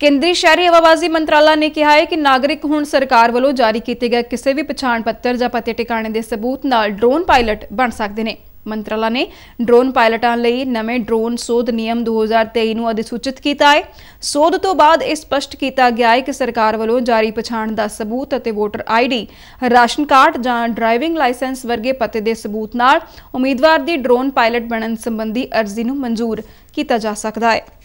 ਕੇਂਦਰੀ ਸ਼ਹਿਰੀ ਆਵਾਜਾਈ ਮੰਤਰਾਲਾ ਨੇ ਕਿਹਾ ਹੈ ਕਿ ਨਾਗਰਿਕ ਹੁਣ ਸਰਕਾਰ ਵੱਲੋਂ ਜਾਰੀ ਕੀਤੇ ਗਏ ਕਿਸੇ ਵੀ ਪਛਾਣ ਪੱਤਰ ਜਾਂ ਪਤੇ ਟਿਕਾਣੇ ਦੇ ਸਬੂਤ ਨਾਲ ਡਰੋਨ ਪਾਇਲਟ ਬਣ ਸਕਦੇ ਨੇ ਮੰਤਰਾਲਾ ਨੇ ਡਰੋਨ ਪਾਇਲਟਾਂ ਲਈ ਨਵੇਂ ਡਰੋਨ ਸੋਧ ਨਿਯਮ 2023 ਨੂੰ ਅਧਿਸੂਚਿਤ ਕੀਤਾ ਹੈ ਸੋਧ ਤੋਂ ਬਾਅਦ ਇਹ ਸਪਸ਼ਟ ਕੀਤਾ ਗਿਆ ਹੈ ਕਿ ਸਰਕਾਰ ਵੱਲੋਂ ਜਾਰੀ ਪਛਾਣ ਦਾ ਸਬੂਤ ਅਤੇ ਵੋਟਰ ਆਈਡੀ ਰਾਸ਼ਨ ਕਾਰਡ ਜਾਂ ਡਰਾਈਵਿੰਗ ਲਾਇਸੈਂਸ ਵਰਗੇ ਪਤੇ ਦੇ ਸਬੂਤ ਨਾਲ ਉਮੀਦਵਾਰ ਦੀ ਡਰੋਨ ਪਾਇਲਟ ਬਣਨ ਸੰਬੰਧੀ ਅਰਜ਼ੀ ਨੂੰ ਮਨਜ਼ੂਰ ਕੀਤਾ ਜਾ ਸਕਦਾ ਹੈ